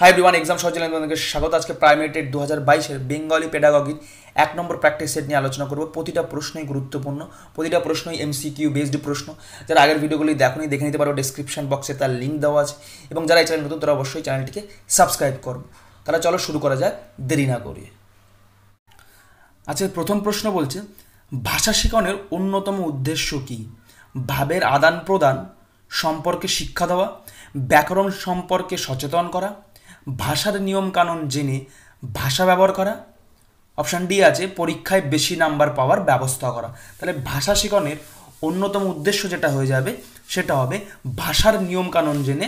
high বিমান exam সহজে তোমাদেরকে স্বাগত আজকে প্রাইমারি টেট দু হাজার বাইশের বেঙ্গলি পেডাগগির এক নম্বর প্র্যাকটিস সেট নিয়ে আলোচনা করবো প্রতিটা প্রশ্নই গুরুত্বপূর্ণ প্রতিটা প্রশ্নই কিউ বেসড প্রশ্ন যারা আগের ভিডিওগুলি দেখনি দেখে নিতে পারো ডিসক্রিপশন বক্সে তার লিঙ্ক দেওয়া আছে এবং যারা এই চ্যানেল নতুন তারা অবশ্যই চ্যানেলটিকে সাবস্ক্রাইব করবো তারা চলো শুরু করা যায় দেরি না করিয়ে আচ্ছা প্রথম প্রশ্ন বলছে ভাষা শিখনের অন্যতম উদ্দেশ্য কী ভাবের আদান প্রদান সম্পর্কে শিক্ষা দেওয়া ব্যাকরণ সম্পর্কে সচেতন করা ভাষার নিয়মকানুন জেনে ভাষা ব্যবহার করা অপশান ডি আছে পরীক্ষায় বেশি নাম্বার পাওয়ার ব্যবস্থা করা তাহলে ভাষা শিখনের অন্যতম উদ্দেশ্য যেটা হয়ে যাবে সেটা হবে ভাষার নিয়মকানুন জেনে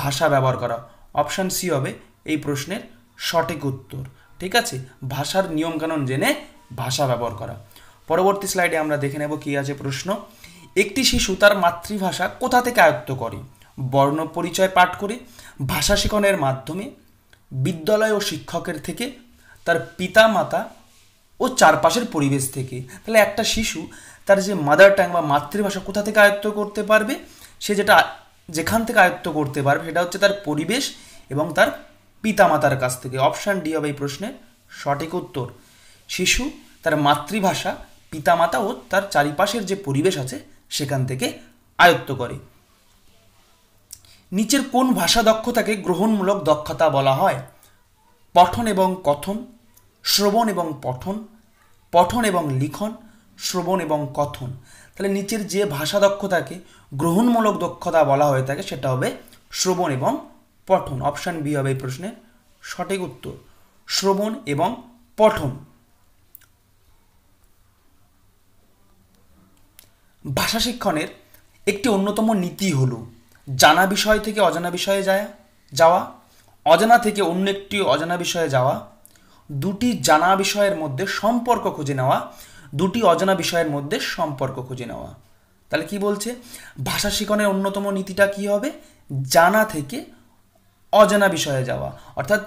ভাষা ব্যবহার করা অপশান সি হবে এই প্রশ্নের সঠিক উত্তর ঠিক আছে ভাষার নিয়মকানুন জেনে ভাষা ব্যবহার করা পরবর্তী স্লাইডে আমরা দেখে নেব কী আছে প্রশ্ন একটি শিশু তার মাতৃভাষা কোথা থেকে আয়ত্ত করে বর্ণ পরিচয় পাঠ করে ভাষা শিখনের মাধ্যমে বিদ্যালয় ও শিক্ষকের থেকে তার পিতা মাতা ও চারপাশের পরিবেশ থেকে তাহলে একটা শিশু তার যে মাদার ট্যাং বা মাতৃভাষা কোথা থেকে আয়ত্ত করতে পারবে সে যেটা যেখান থেকে আয়ত্ত করতে পারবে সেটা হচ্ছে তার পরিবেশ এবং তার পিতামাতার কাছ থেকে অপশান ডি হবে এই প্রশ্নের সঠিক উত্তর শিশু তার মাতৃভাষা পিতামাতা ও তার চারিপাশের যে পরিবেশ আছে সেখান থেকে আয়ত্ত করে নিচের কোন ভাষা দক্ষতাকে গ্রহণমূলক দক্ষতা বলা হয় পঠন এবং কথন শ্রবণ এবং পঠন পঠন এবং লিখন শ্রবণ এবং কথন তাহলে নিচের যে ভাষা দক্ষতাকে গ্রহণমূলক দক্ষতা বলা হয়ে থাকে সেটা হবে শ্রবণ এবং পঠন অপশান বি হবে এই প্রশ্নের সঠিক উত্তর শ্রবণ এবং পঠন ভাষা শিক্ষণের একটি অন্যতম নীতি হলো জানা বিষয় থেকে অজানা বিষয়ে যায় যাওয়া অজানা থেকে অন্য একটি অজানা বিষয়ে যাওয়া দুটি জানা বিষয়ের মধ্যে সম্পর্ক খুঁজে নেওয়া দুটি অজানা বিষয়ের মধ্যে সম্পর্ক খুঁজে নেওয়া তাহলে কি বলছে ভাষা শিখনের অন্যতম নীতিটা কি হবে জানা থেকে অজানা বিষয়ে যাওয়া অর্থাৎ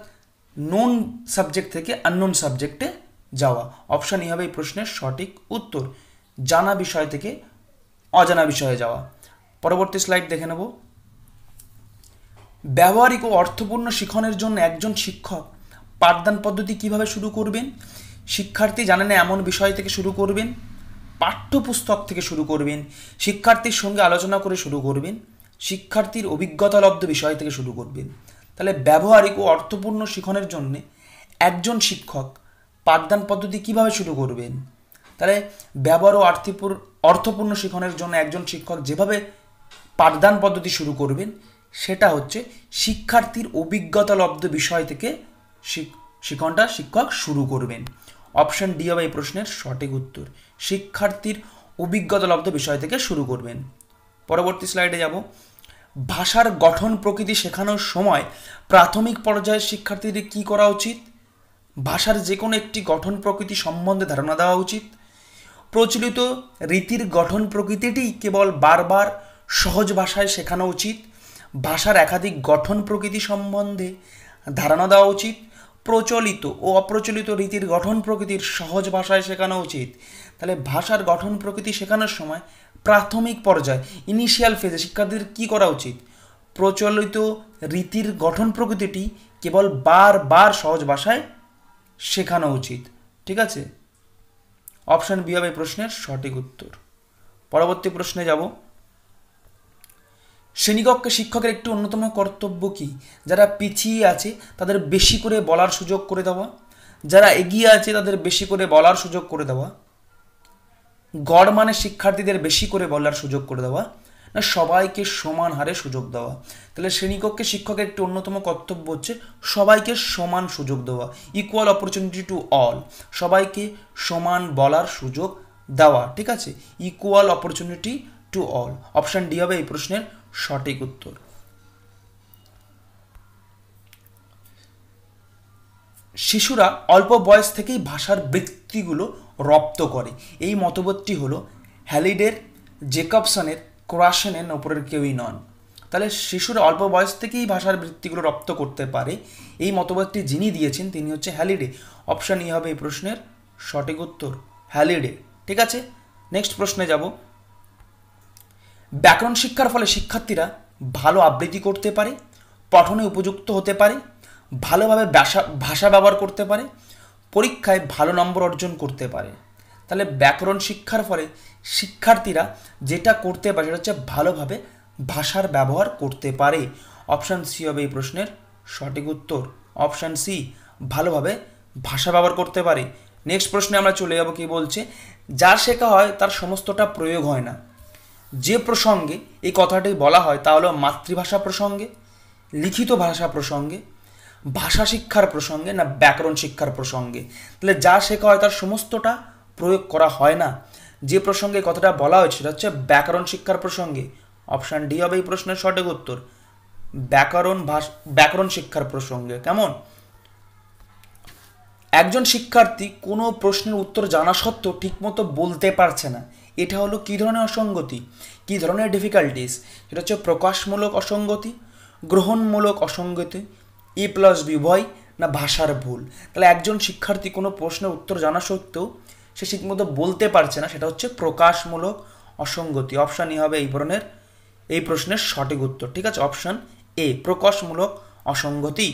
নোন সাবজেক্ট থেকে আননোন সাবজেক্টে যাওয়া অপশান ই e হবে এই প্রশ্নের সঠিক উত্তর জানা বিষয় থেকে অজানা বিষয়ে যাওয়া পরবর্তী স্লাইড দেখে নেব ব্যবহারিক ও অর্থপূর্ণ শিখনের জন্য একজন শিক্ষক পাঠদান পদ্ধতি কিভাবে শুরু করবেন শিক্ষার্থী জানে না এমন বিষয় থেকে শুরু করবেন পাঠ্যপুস্তক থেকে শুরু করবেন শিক্ষার্থীর সঙ্গে আলোচনা করে শুরু করবেন শিক্ষার্থীর অভিজ্ঞতালব্ধ বিষয় থেকে শুরু করবেন তাহলে ব্যবহারিক ও অর্থপূর্ণ শিখনের জন্য একজন শিক্ষক পাঠদান পদ্ধতি কিভাবে শুরু করবেন তাহলে ব্যবহার ও অর্থপূর্ণ শিখনের জন্য একজন শিক্ষক যেভাবে পাঠদান পদ্ধতি শুরু করবেন সেটা হচ্ছে শিক্ষার্থীর অভিজ্ঞতালব্ধ বিষয় থেকে শিক্ষণটা শিক্ষক শুরু করবেন অপশন ডি হবে এই প্রশ্নের সঠিক উত্তর শিক্ষার্থীর অভিজ্ঞতালব্ধ বিষয় থেকে শুরু করবেন পরবর্তী স্লাইডে যাব ভাষার গঠন প্রকৃতি শেখানোর সময় প্রাথমিক পর্যায়ের শিক্ষার্থীদের কি করা উচিত ভাষার যে কোনো একটি গঠন প্রকৃতি সম্বন্ধে ধারণা দেওয়া উচিত প্রচলিত রীতির গঠন প্রকৃতিটি কেবল বারবার সহজ ভাষায় শেখানো উচিত ভাষার একাধিক গঠন প্রকৃতি সম্বন্ধে ধারণা দেওয়া উচিত প্রচলিত ও অপ্রচলিত রীতির গঠন প্রকৃতির সহজ ভাষায় শেখানো উচিত তাহলে ভাষার গঠন প্রকৃতি শেখানোর সময় প্রাথমিক পর্যায়ে ইনিশিয়াল ফেজে শিক্ষার্থীদের কী করা উচিত প্রচলিত রীতির গঠন প্রকৃতিটি কেবল বারবার সহজ ভাষায় শেখানো উচিত ঠিক আছে অপশান বি হবে প্রশ্নের সঠিক উত্তর পরবর্তী প্রশ্নে যাব শ্রেণীকক্ষে শিক্ষকের একটি অন্যতম কর্তব্য কি যারা পিছিয়ে আছে তাদের বেশি করে বলার সুযোগ করে দেওয়া যারা এগিয়ে আছে তাদের বেশি করে বলার সুযোগ করে দেওয়া গড় মানে শিক্ষার্থীদের বেশি করে বলার সুযোগ করে দেওয়া না সবাইকে সমান হারে সুযোগ দেওয়া তাহলে শ্রেণীকক্ষে শিক্ষকের একটি অন্যতম কর্তব্য হচ্ছে সবাইকে সমান সুযোগ দেওয়া ইকুয়াল অপরচুনিটি টু অল সবাইকে সমান বলার সুযোগ দেওয়া ঠিক আছে equal opportunity to all option D হবে এই প্রশ্নের সঠিক উত্তর শিশুরা অল্প বয়স থেকেই ভাষার বৃত্তিগুলো রপ্ত করে এই মতবাদটি হলো হ্যালিডের জেকবসনের ক্রাশনের ওপরের কেউই নন তাহলে শিশুরা অল্প বয়স থেকেই ভাষার বৃত্তিগুলো রপ্ত করতে পারে এই মতবাদটি যিনি দিয়েছেন তিনি হচ্ছে হ্যালিডে অপশান ই হবে এই প্রশ্নের সঠিক উত্তর হ্যালিডে ঠিক আছে নেক্সট প্রশ্নে যাব ব্যাকরণ শিক্ষার ফলে শিক্ষার্থীরা ভালো আবৃত্তি করতে পারে পঠনে উপযুক্ত হতে পারে ভালোভাবে ভাষা ভাষা ব্যবহার করতে পারে পরীক্ষায় ভালো নম্বর অর্জন করতে পারে তাহলে ব্যাকরণ শিক্ষার ফলে শিক্ষার্থীরা যেটা করতে পারে সেটা হচ্ছে ভালোভাবে ভাষার ব্যবহার করতে পারে অপশান সি হবে এই প্রশ্নের সঠিক উত্তর অপশান সি ভালোভাবে ভাষা ব্যবহার করতে পারে নেক্সট প্রশ্নে আমরা চলে যাব কি বলছে যা শেখা হয় তার সমস্তটা প্রয়োগ হয় না যে প্রসঙ্গে এই কথাটি বলা হয় তা হলো মাতৃভাষা প্রসঙ্গে লিখিত ভাষা প্রসঙ্গে ভাষা শিক্ষার প্রসঙ্গে না ব্যাকরণ শিক্ষার প্রসঙ্গে তাহলে যা শেখা হয় তার সমস্তটা প্রয়োগ করা হয় না যে প্রসঙ্গে কথাটা বলা হয়েছে সেটা হচ্ছে ব্যাকরণ শিক্ষার প্রসঙ্গে অপশান ডি হবে এই প্রশ্নের সঠিক উত্তর ব্যাকরণ ভাষা ব্যাকরণ শিক্ষার প্রসঙ্গে কেমন একজন শিক্ষার্থী কোনো প্রশ্নের উত্তর জানা সত্ত্বেও ঠিকমতো বলতে পারছে না এটা হলো কী ধরনের অসঙ্গতি কী ধরনের ডিফিকাল্টিস সেটা হচ্ছে প্রকাশমূলক অসঙ্গতি গ্রহণমূলক অসঙ্গতি ই প্লাস বিভয় না ভাষার ভুল তাহলে একজন শিক্ষার্থী কোনো প্রশ্নের উত্তর জানা সত্ত্বেও সে ঠিকমতো বলতে পারছে না সেটা হচ্ছে প্রকাশমূলক অসঙ্গতি অপশান ই হবে এই ধরনের এই প্রশ্নের সঠিক উত্তর ঠিক আছে অপশান এ প্রকাশমূলক অসঙ্গতি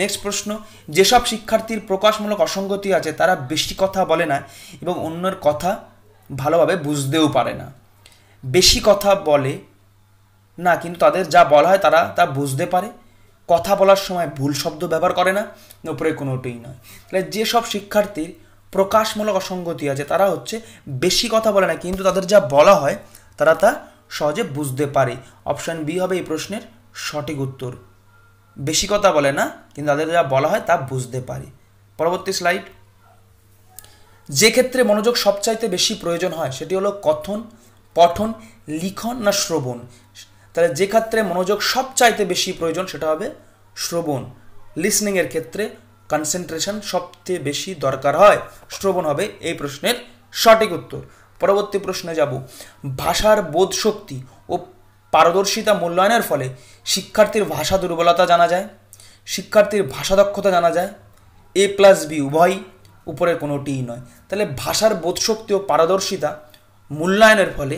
নেক্সট প্রশ্ন যেসব শিক্ষার্থীর প্রকাশমূলক অসঙ্গতি আছে তারা বেশি কথা বলে না এবং অন্যের কথা ভালোভাবে বুঝতেও পারে না বেশি কথা বলে না কিন্তু তাদের যা বলা হয় তারা তা বুঝতে পারে কথা বলার সময় ভুল শব্দ ব্যবহার করে না উপরে কোনোটাই নয় তাহলে যেসব শিক্ষার্থীর প্রকাশমূলক অসঙ্গতি আছে তারা হচ্ছে বেশি কথা বলে না কিন্তু তাদের যা বলা হয় তারা তা সহজে বুঝতে পারে অপশান বি হবে এই প্রশ্নের সঠিক উত্তর বেশি কথা বলে না কিন্তু তাদের যা বলা হয় তা বুঝতে পারে পরবর্তী স্লাইড যে ক্ষেত্রে মনোযোগ সবচাইতে বেশি প্রয়োজন হয় সেটি হলো কথন পঠন লিখন না শ্রবণ তাহলে যে ক্ষেত্রে মনোযোগ সবচাইতে বেশি প্রয়োজন সেটা হবে শ্রবণ লিসনিংয়ের ক্ষেত্রে কনসেন্ট্রেশন সবচেয়ে বেশি দরকার হয় শ্রবণ হবে এই প্রশ্নের সঠিক উত্তর পরবর্তী প্রশ্নে যাব ভাষার বোধশক্তি ও পারদর্শিতা মূল্যায়নের ফলে শিক্ষার্থীর ভাষা দুর্বলতা জানা যায় শিক্ষার্থীর ভাষা দক্ষতা জানা যায় এ প্লাস বি উভয় উপরের কোনোটিই নয় তাহলে ভাষার বোধশক্তি ও পারদর্শিতা মূল্যায়নের ফলে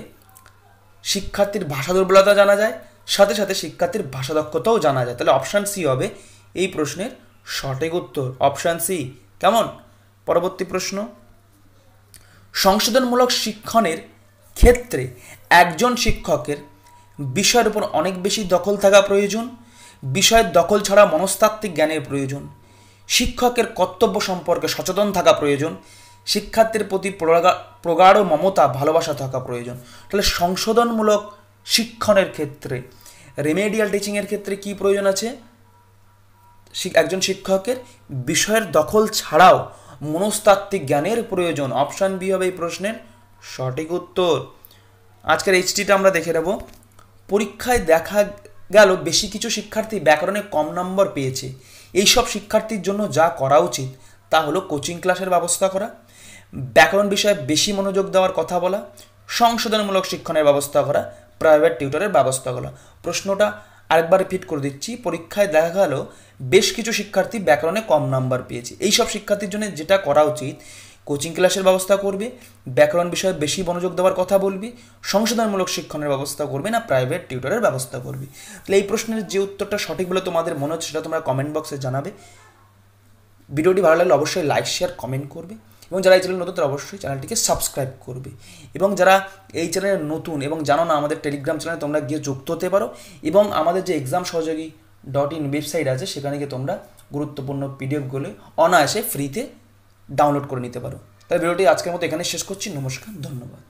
শিক্ষার্থীর ভাষা দুর্বলতা জানা যায় সাথে সাথে শিক্ষার্থীর ভাষা দক্ষতাও জানা যায় তাহলে অপশান সি হবে এই প্রশ্নের সঠিক উত্তর অপশান সি কেমন পরবর্তী প্রশ্ন সংশোধনমূলক শিক্ষণের ক্ষেত্রে একজন শিক্ষকের বিষয়ের উপর অনেক বেশি দখল থাকা প্রয়োজন বিষয়ের দখল ছাড়া মনস্তাত্ত্বিক জ্ঞানের প্রয়োজন শিক্ষকের কর্তব্য সম্পর্কে সচেতন থাকা প্রয়োজন শিক্ষার্থীর প্রতি প্রগাঢ় মমতা ভালোবাসা থাকা প্রয়োজন তাহলে সংশোধনমূলক শিক্ষণের ক্ষেত্রে রেমেডিয়াল টিচিংয়ের ক্ষেত্রে কি প্রয়োজন আছে একজন শিক্ষকের বিষয়ের দখল ছাড়াও মনস্তাত্ত্বিক জ্ঞানের প্রয়োজন অপশান বি হবে এই প্রশ্নের সঠিক উত্তর আজকের এইচটিটা আমরা দেখে নেব পরীক্ষায় দেখা গেল বেশি কিছু শিক্ষার্থী ব্যাকরণে কম নম্বর পেয়েছে এইসব শিক্ষার্থীর জন্য যা করা উচিত তা হলো কোচিং ক্লাসের ব্যবস্থা করা ব্যাকরণ বিষয়ে বেশি মনোযোগ দেওয়ার কথা বলা সংশোধনমূলক শিক্ষণের ব্যবস্থা করা প্রাইভেট টিউটরের ব্যবস্থা করা প্রশ্নটা আরেকবার রিপিট করে দিচ্ছি পরীক্ষায় দেখা গেল বেশ কিছু শিক্ষার্থী ব্যাকরণে কম নাম্বার পেয়েছে এইসব শিক্ষার্থীর জন্য যেটা করা উচিত কোচিং ক্লাসের ব্যবস্থা করবি ব্যাকরণ বিষয়ে বেশি মনোযোগ দেওয়ার কথা বলবি সংশোধনমূলক শিক্ষণের ব্যবস্থা করবি না প্রাইভেট টিউটারের ব্যবস্থা করবি তাহলে এই প্রশ্নের যে উত্তরটা সঠিক বলে তোমাদের মনে হচ্ছে সেটা তোমরা কমেন্ট বক্সে জানাবে ভিডিওটি ভালো লাগলে অবশ্যই লাইক শেয়ার কমেন্ট করবে এবং যারা এই চ্যানেল নতুন তারা অবশ্যই চ্যানেলটিকে সাবস্ক্রাইব করবে এবং যারা এই চ্যানেলে নতুন এবং জানো না আমাদের টেলিগ্রাম চ্যানেলে তোমরা গিয়ে যুক্ত হতে পারো এবং আমাদের যে এক্সাম সহযোগী ডট ইন ওয়েবসাইট আছে সেখানে গিয়ে তোমরা গুরুত্বপূর্ণ পিডিএফগুলো অনায়াসে ফ্রিতে ডাউনলোড করে নিতে পারো তাই ভিডিওটি আজকের মতো এখানে শেষ করছি নমস্কার ধন্যবাদ